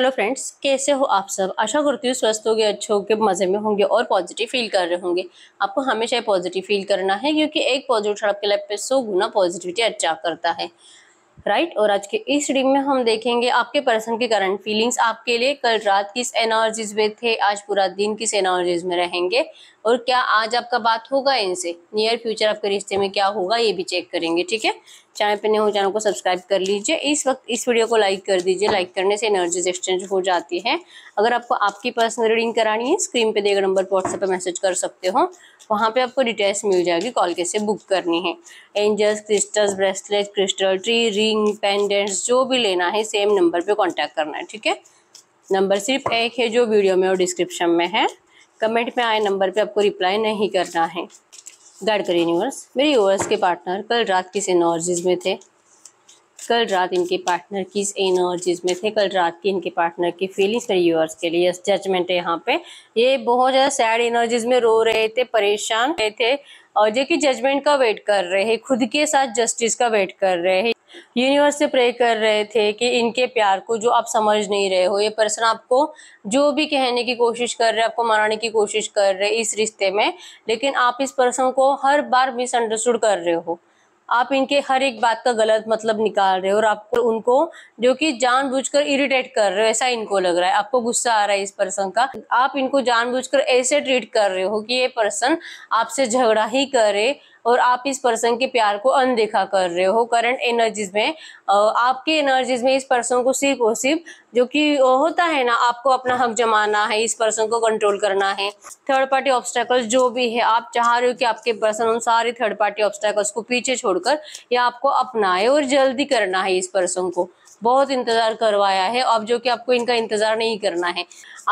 Hello friends कैसे हो आप सब आशा करती हूँ स्वस्थ हो गए अच्छे हो गए मज़े में होंगे और पॉजिटिव फील कर रहे होंगे आपको हमेशा पॉजिटिव फील करना है क्योंकि एक पॉजिटिव के लाइफ पे सौ गुना पॉजिटिविटी अच्छा करता है राइट right? और आज के इस रीडिंग में हम देखेंगे आपके पर्सन के करंट फीलिंग्स आपके लिए कल रात किस एनर्जीज में थे आज पूरा दिन किस एनर्जीज में रहेंगे और क्या आज आपका बात होगा इनसे नियर फ्यूचर आपके रिश्ते में क्या होगा ये भी चेक करेंगे ठीक है चैनल पर नहीं हो चैनल को सब्सक्राइब कर लीजिए इस वक्त इस वीडियो को लाइक कर दीजिए लाइक करने से एनर्जीज एक्सचेंज हो जाती है अगर आपको आपकी पर्सनल रीडिंग करानी है स्क्रीन पे देगा नंबर व्हाट्सएप पर मैसेज कर सकते हो वहाँ पे आपको डिटेल्स मिल जाएगी कॉल कैसे बुक करनी है angels crystals bracelet crystal tree ring pendants जो भी लेना है सेम नंबर पर कॉन्टैक्ट करना है ठीक है नंबर सिर्फ एक है जो वीडियो में और डिस्क्रिप्शन में है कमेंट में आए नंबर पर आपको रिप्लाई नहीं करना है गाडकर यूनिवर्स मेरे यूवर्स के पार्टनर कल रात किस एनर्जीज में थे कल रात इनके पार्टनर किस एनर्जीज में थे कल रात की इनके पार्टनर की फीलिंग्स मेरे यूवर्स के लिए जजमेंट है यहाँ पे ये बहुत ज़्यादा सैड एनर्जीज में रो रहे थे परेशान रहे थे और जो कि जजमेंट का वेट कर रहे हैं खुद के साथ जस्टिस का वेट कर रहे हैं यूनिवर्स से प्रे कर रहे थे कि इनके प्यार को जो आप समझ नहीं रहे हो ये पर्सन आपको जो भी कहने की कोशिश कर रहे हैं आपको मनाने की कोशिश कर रहे हैं इस रिश्ते में लेकिन आप इस पर्सन को हर बार मिसअंडरस्टूड कर रहे हो आप इनके हर एक बात का गलत मतलब निकाल रहे हो और आपको उनको जो कि जानबूझकर इरिटेट कर रहे हो ऐसा इनको लग रहा है आपको गुस्सा आ रहा है इस पर्सन का आप इनको जानबूझकर ऐसे ट्रीट कर रहे हो कि ये पर्सन आपसे झगड़ा ही करे और आप इस पर्सन के प्यार को अनदेखा कर रहे हो करंट एनर्जीज में आपके एनर्जीज में इस पर्सन को सिर्फ और सिर्फ जो कि होता है ना आपको अपना हक जमाना है इस पर्सन को कंट्रोल करना है थर्ड पार्टी ऑब्स्टेकल्स जो भी है आप चाह रहे हो कि आपके पर्सन उन सारे थर्ड पार्टी ऑब्स्टेकल्स को पीछे छोड़कर या आपको अपनाए और जल्दी करना है इस पर्सन को बहुत इंतज़ार करवाया है अब जो कि आपको इनका इंतज़ार नहीं करना है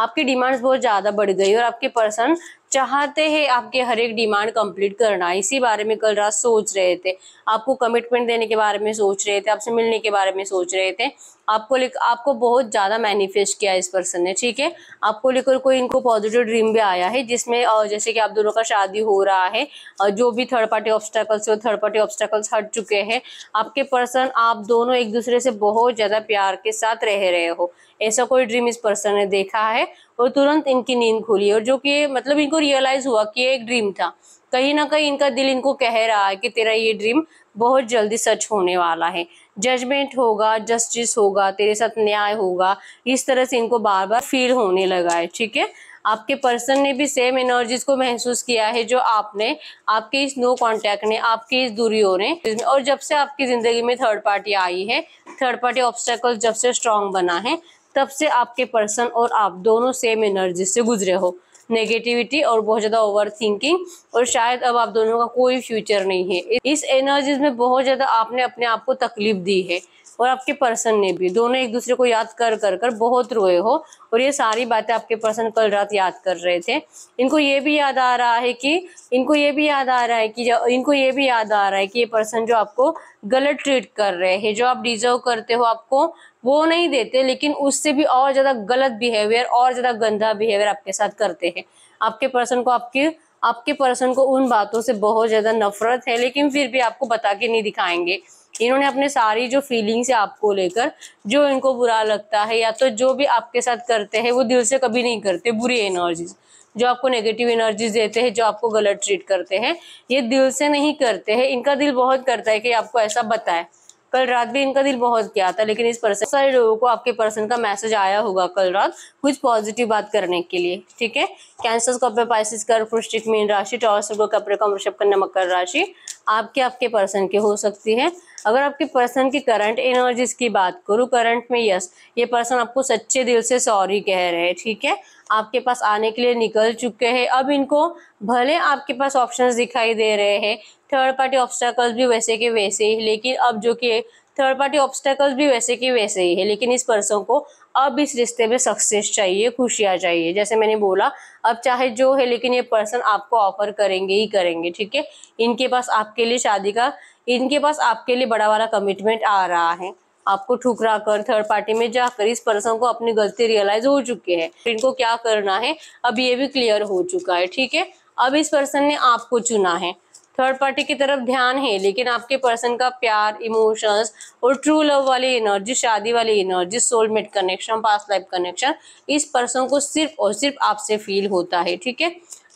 आपकी डिमांड्स बहुत ज़्यादा बढ़ गई और आपके पर्सन चाहते हैं आपके हर एक डिमांड कंप्लीट करना इसी बारे में कल रात सोच रहे थे आपको कमिटमेंट देने के बारे में सोच रहे थे आपसे मिलने के बारे में सोच रहे थे आपको आपको बहुत ज़्यादा मैनिफेस्ट किया इस पर्सन ने ठीक है आपको लेकर कोई इनको पॉजिटिव ड्रीम भी आया है जिसमें जैसे कि आप दोनों का शादी हो रहा है और जो भी थर्ड पार्टी ऑब्स्टेकल्स है थर्ड पार्टी ऑब्स्टेकल्स हट चुके हैं आपके पर्सन आप दोनों एक दूसरे से बहुत ज़्यादा प्यार के साथ रह रहे हो ऐसा कोई ड्रीम इस पर्सन ने देखा है और तुरंत इनकी नींद खुली और जो कि मतलब इनको रियलाइज हुआ कि ये एक ड्रीम था कहीं ना कहीं इनका दिल इनको कह रहा है कि तेरा ये ड्रीम बहुत जल्दी सच होने वाला है जजमेंट होगा जस्टिस होगा तेरे साथ न्याय होगा इस तरह से इनको बार बार फील होने लगा है ठीक है आपके पर्सन ने भी सेम एनर्जीज को महसूस किया है जो आपने आपके इस नो कांटेक्ट ने आपके इस दूरियों ने और जब से आपकी ज़िंदगी में थर्ड पार्टी आई है थर्ड पार्टी ऑब्स्टेकल जब से स्ट्रांग बना है तब से आपके पर्सन और आप दोनों सेम एनर्जी से गुजरे हो नेगेटिविटी और बहुत ज़्यादा ओवर थिंकिंग और शायद अब आप दोनों का कोई फ्यूचर नहीं है इस एनर्जी में बहुत ज़्यादा आपने अपने आप को तकलीफ दी है और आपके पर्सन ने भी दोनों एक दूसरे को याद कर कर कर बहुत रोए हो और ये सारी बातें आपके पर्सन कल रात याद कर रहे थे इनको ये भी याद आ रहा है कि इनको ये भी याद आ रहा है कि इनको ये भी याद आ रहा है कि ये पर्सन जो आपको गलत ट्रीट कर रहे हैं जो आप डिजर्व करते हो आपको वो नहीं देते लेकिन उससे भी और ज़्यादा गलत बिहेवियर और ज़्यादा गंदा बिहेवियर आपके साथ करते हैं आपके पर्सन को आपके आपके पर्सन को उन बातों से बहुत ज़्यादा नफरत है लेकिन फिर भी आपको बता के नहीं दिखाएंगे इन्होंने अपने सारी जो फीलिंग्स है आपको लेकर जो इनको बुरा लगता है या तो जो भी आपके साथ करते हैं वो दिल से कभी नहीं करते बुरी एनर्जीज जो आपको नेगेटिव एनर्जीज देते हैं जो आपको गलत ट्रीट करते हैं ये दिल से नहीं करते हैं इनका दिल बहुत करता है कि आपको ऐसा बताए कल रात भी इनका दिल बहुत गया था लेकिन इस पर्सन सारे लोगों को आपके पर्सन का मैसेज आया होगा कल रात कुछ पॉजिटिव बात करने के लिए ठीक है कैंसर कपड़े पाइसिस कर पृष्टिक मीन राशि टॉर्स कपड़े का नमक कन्या मकर राशि आपके आपके पर्सन के हो सकती है अगर आपके पर्सन की करंट एनर्जीज की बात करूँ करंट में यस ये पर्सन आपको सच्चे दिल से सॉरी कह रहे हैं ठीक है आपके पास आने के लिए निकल चुके हैं अब इनको भले आपके पास ऑप्शंस दिखाई दे रहे हैं थर्ड पार्टी ऑब्स्टाकल्स भी वैसे के वैसे ही लेकिन अब जो कि थर्ड पार्टी ऑब्स्टेकल्स भी वैसे की वैसे ही है लेकिन इस पर्सन को अब इस रिश्ते में सक्सेस चाहिए खुशियाँ चाहिए जैसे मैंने बोला अब चाहे जो है लेकिन ये पर्सन आपको ऑफर करेंगे ही करेंगे ठीक है इनके पास आपके लिए शादी का इनके पास आपके लिए बड़ा वाला कमिटमेंट आ रहा है आपको ठुकरा कर थर्ड पार्टी में जाकर इस पर्सन को अपनी गलती रियलाइज हो चुकी है इनको क्या करना है अब ये भी क्लियर हो चुका है ठीक है अब इस पर्सन ने आपको चुना है थर्ड पार्टी की तरफ ध्यान है लेकिन आपके पर्सन का प्यार इमोशंस और ट्रू लव वाली एनर्जी शादी वाली energy soulmate connection past life connection इस पर्सन को सिर्फ और सिर्फ आपसे फील होता है ठीक है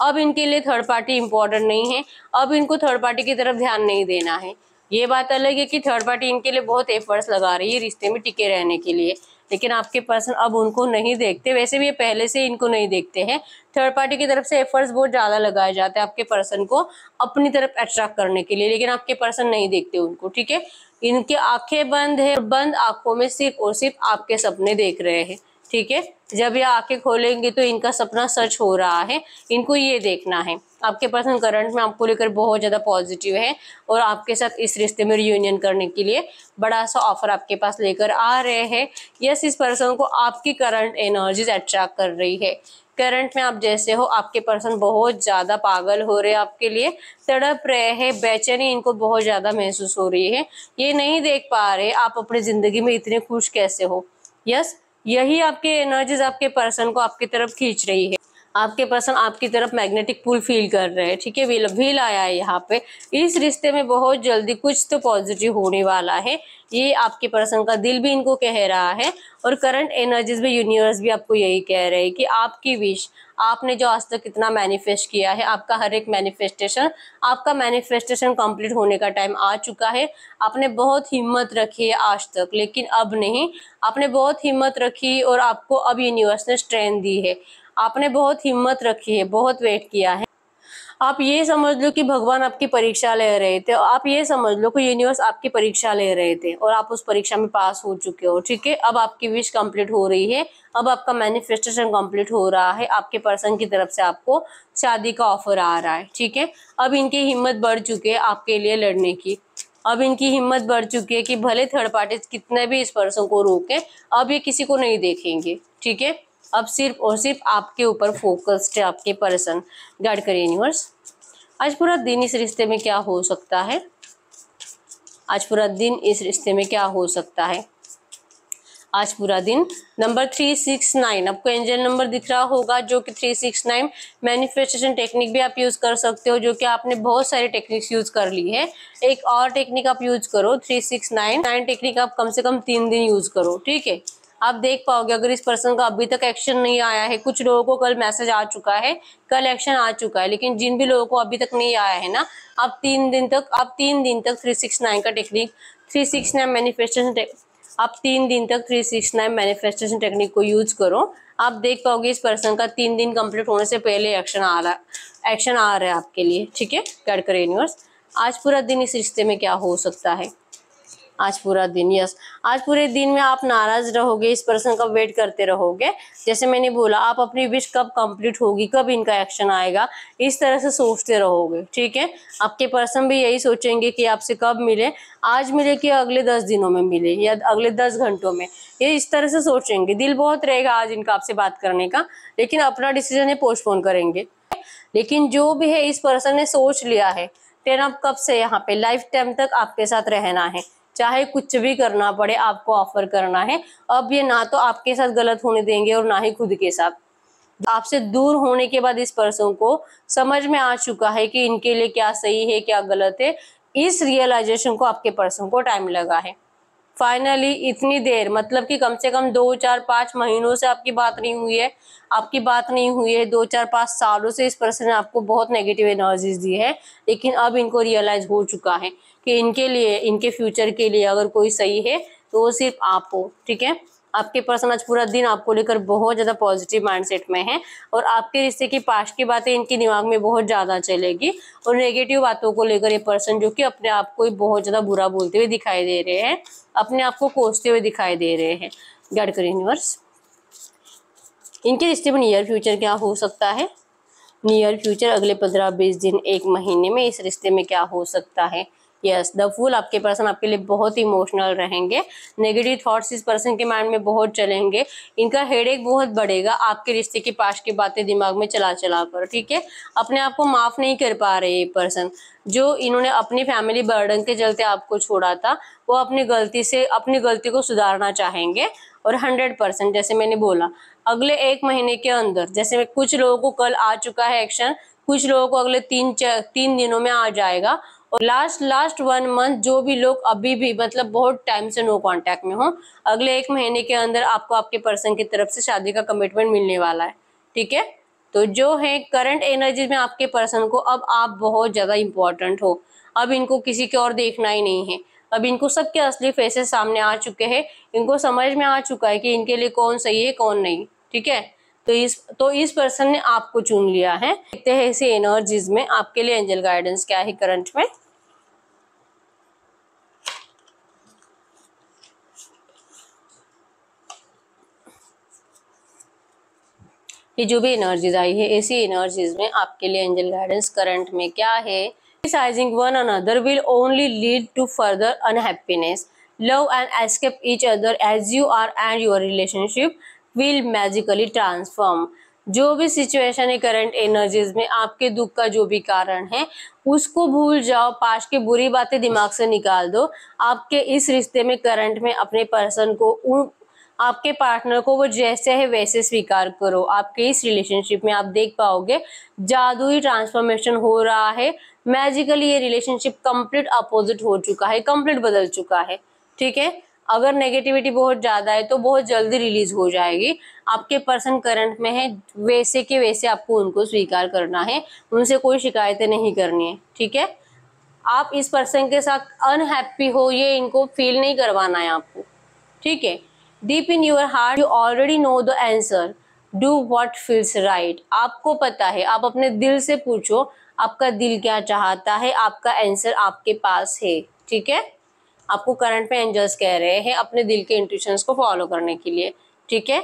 अब इनके लिए थर्ड पार्टी इंपॉर्टेंट नहीं है अब इनको थर्ड पार्टी की तरफ ध्यान नहीं देना है ये बात अलग है कि थर्ड पार्टी इनके लिए बहुत एफर्ट्स लगा रही है रिश्ते में टिके रहने के लिए लेकिन आपके पर्सन अब उनको नहीं देखते वैसे भी ये पहले से इनको नहीं देखते हैं थर्ड पार्टी की तरफ से एफर्ट्स बहुत ज़्यादा लगाए जाते हैं आपके पर्सन को अपनी तरफ अट्रैक्ट करने के लिए लेकिन आपके पर्सन नहीं देखते उनको ठीक है इनके आंखें बंद है बंद आंखों में सिर्फ और सिर्फ आपके सपने देख रहे हैं ठीक है जब ये आके खोलेंगे तो इनका सपना सच हो रहा है इनको ये देखना है आपके पर्सन करंट में आपको लेकर बहुत ज़्यादा पॉजिटिव है और आपके साथ इस रिश्ते में रियूनियन करने के लिए बड़ा सा ऑफर आपके पास लेकर आ रहे हैं यस इस पर्सन को आपकी करंट एनर्जीज अट्रैक्ट कर रही है करंट में आप जैसे हो आपके पर्सन बहुत ज़्यादा पागल हो रहे हैं आपके लिए तड़प रहे हैं बेचैनी इनको बहुत ज़्यादा महसूस हो रही है ये नहीं देख पा रहे आप अपनी ज़िंदगी में इतने खुश कैसे हो यस यही आपके एनर्जीज आपके पर्सन को आपकी तरफ खींच रही है आपके पर्सन आपकी तरफ मैग्नेटिक पुल फील कर रहे हैं ठीक है व्हील आया है यहाँ पे इस रिश्ते में बहुत जल्दी कुछ तो पॉजिटिव होने वाला है ये आपके पर्सन का दिल भी इनको कह रहा है और करंट एनर्जीज में यूनिवर्स भी आपको यही कह रहे हैं कि आपकी विश आपने जो आज तक कितना मैनिफेस्ट किया है आपका हर एक मैनिफेस्टेशन आपका मैनिफेस्टेशन कंप्लीट होने का टाइम आ चुका है आपने बहुत हिम्मत रखी है आज तक लेकिन अब नहीं आपने बहुत हिम्मत रखी और आपको अब यूनिवर्स ने स्ट्रेंथ दी है आपने बहुत हिम्मत रखी है बहुत वेट किया है आप ये समझ लो कि भगवान आपकी परीक्षा ले रहे थे आप ये समझ लो कि यूनिवर्स आपकी परीक्षा ले रहे थे और आप उस परीक्षा में पास हो चुके हो ठीक है अब आपकी विश कंप्लीट हो रही है अब आपका मैनिफेस्टेशन कंप्लीट हो रहा है आपके पर्सन की तरफ से आपको शादी का ऑफर आ रहा है ठीक है अब इनकी हिम्मत बढ़ चुकी है आपके लिए लड़ने की अब इनकी हिम्मत बढ़ चुकी है कि भले थर्ड पार्टी कितने भी इस पर्सन को रोकें अब ये किसी को नहीं देखेंगे ठीक है अब सिर्फ और सिर्फ आपके ऊपर फोकस्ड है आपके पर्सन गाइड यूनिवर्स आज पूरा दिन इस रिश्ते में क्या हो सकता है आज पूरा दिन इस रिश्ते में क्या हो सकता है आज पूरा दिन नंबर थ्री सिक्स नाइन आपको एंजल नंबर दिख रहा होगा जो कि three six nine manifestation technique भी आप यूज़ कर सकते हो जो कि आपने बहुत सारी टेक्निक्स यूज़ कर ली है एक और टेक्निक आप यूज़ करो three six nine nine technique आप कम से कम तीन दिन यूज़ करो ठीक है आप देख पाओगे अगर इस पर्सन का अभी तक एक्शन नहीं आया है कुछ लोगों को कल मैसेज आ चुका है कल एक्शन आ चुका है लेकिन जिन भी लोगों को अभी तक नहीं आया है ना आप तीन दिन तक आप तीन दिन तक थ्री सिक्स नाइन का technique three six nine manifestation आप तीन दिन तक three six nine manifestation technique को यूज करो आप देख पाओगे इस पर्सन का तीन दिन कंप्लीट होने से पहले एक्शन आ रहा है एक्शन आ रहा है आपके लिए ठीक है कैड यूनिवर्स आज पूरा दिन इस रिश्ते में क्या हो सकता है आज पूरा दिन यस आज पूरे दिन में आप नाराज रहोगे इस पर्सन का वेट करते रहोगे जैसे मैंने बोला आप अपनी विश कब कंप्लीट होगी कब इनका एक्शन आएगा इस तरह से सोचते रहोगे ठीक है आपके पर्सन भी यही सोचेंगे कि आपसे कब मिले आज मिले कि अगले दस दिनों में मिले या अगले दस घंटों में ये इस तरह से सोचेंगे दिल बहुत रहेगा आज इनका आपसे बात करने का लेकिन अपना डिसीजन ये पोस्टपोन करेंगे लेकिन जो भी है इस पर्सन ने सोच लिया है टेन ऑफ कप से यहाँ पे लाइफ टाइम तक आपके साथ रहना है चाहे कुछ भी करना पड़े आपको ऑफर करना है अब ये ना तो आपके साथ गलत होने देंगे और ना ही खुद के साथ आपसे दूर होने के बाद इस पर्सन को समझ में आ चुका है कि इनके लिए क्या सही है क्या गलत है इस रियलाइजेशन को आपके पर्सन को टाइम लगा है फाइनली इतनी देर मतलब कि कम से कम दो चार पाँच महीनों से आपकी बात नहीं हुई है आपकी बात नहीं हुई है दो चार पाँच सालों से इस पर्सन ने आपको बहुत नेगेटिव एनर्जीज दी है लेकिन अब इनको रियलाइज हो चुका है कि इनके लिए इनके फ्यूचर के लिए अगर कोई सही है तो वो सिर्फ आप हो ठीक है आपके पर्सन आज पूरा दिन आपको लेकर बहुत ज़्यादा पॉजिटिव माइंडसेट में है और आपके रिश्ते की पास्ट की बातें इनके दिमाग में बहुत ज़्यादा चलेगी और नेगेटिव बातों को लेकर ये पर्सन जो कि अपने आप को ही बहुत ज़्यादा बुरा बोलते हुए दिखाई दे रहे हैं अपने आप को कोसते हुए दिखाई दे रहे हैं गाइड यूनिवर्स इनके रिश्ते में नियर फ्यूचर क्या हो सकता है नियर फ्यूचर अगले पंद्रह बीस दिन एक महीने में इस रिश्ते में क्या हो सकता है यस द फूल आपके पर्सन आपके लिए बहुत इमोशनल रहेंगे नेगेटिव थॉट्स इस पर्सन के माइंड में बहुत चलेंगे इनका हेडेक बहुत बढ़ेगा आपके रिश्ते के पास की बातें दिमाग में चला चला कर ठीक है अपने आप को माफ़ नहीं कर पा रहे ये पर्सन जो इन्होंने अपनी फैमिली बर्डन के चलते आपको छोड़ा था वो अपनी गलती से अपनी गलती को सुधारना चाहेंगे और हंड्रेड परसेंट जैसे मैंने बोला अगले एक महीने के अंदर जैसे कुछ लोगों को कल आ चुका है एक्शन कुछ लोगों को अगले तीन तीन दिनों में आ जाएगा और लास्ट लास्ट वन मंथ जो भी लोग अभी भी मतलब बहुत टाइम से नो कांटेक्ट में हो अगले एक महीने के अंदर आपको आपके पर्सन की तरफ से शादी का कमिटमेंट मिलने वाला है ठीक है तो जो है करंट एनर्जी में आपके पर्सन को अब आप बहुत ज़्यादा इंपॉर्टेंट हो अब इनको किसी के और देखना ही नहीं है अब इनको सबके असली फेसेस सामने आ चुके हैं इनको समझ में आ चुका है कि इनके लिए कौन सही है कौन नहीं ठीक है तो इस तो इस पर्सन ने आपको चुन लिया है देखते हैं इसी एनर्जीज में आपके लिए एंजल गाइडेंस क्या है करंट में ये जो भी एनर्जीज आई है ऐसी एनर्जीज में आपके लिए एंजल गाइडेंस करंट में क्या है criticizing one another will only lead to further unhappiness. Love and escape each other as you are and your relationship will magically transform. जो भी सिचुएशन है करंट एनर्जीज में आपके दुख का जो भी कारण है उसको भूल जाओ पास्ट की बुरी बातें दिमाग से निकाल दो आपके इस रिश्ते में करंट में अपने पर्सन को उन आपके पार्टनर को वो जैसे है वैसे स्वीकार करो आपके इस रिलेशनशिप में आप देख पाओगे जादुई ट्रांसफॉर्मेशन हो रहा है मैजिकली ये रिलेशनशिप कंप्लीट अपोजिट हो चुका है कंप्लीट बदल चुका है ठीक है अगर नेगेटिविटी बहुत ज़्यादा है तो बहुत जल्दी रिलीज हो जाएगी आपके पर्सन करंट में है वैसे के वैसे आपको उनको स्वीकार करना है उनसे कोई शिकायतें नहीं करनी है ठीक है आप इस पर्सन के साथ अनहैप्पी हो ये इनको फील नहीं करवाना है आपको ठीक है deep in your heart you already know the answer do what feels right आपको पता है आप अपने दिल से पूछो आपका दिल क्या चाहता है आपका आंसर आपके पास है ठीक है आपको करंट में एंजल्स कह रहे हैं अपने दिल के इंट्यूशन को फॉलो करने के लिए ठीक है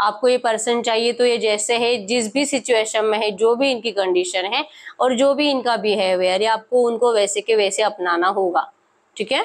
आपको ये पर्सन चाहिए तो ये जैसे है जिस भी सिचुएशन में है जो भी इनकी कंडीशन है और जो भी इनका बिहेवियर है आपको उनको वैसे के वैसे अपनाना होगा ठीक है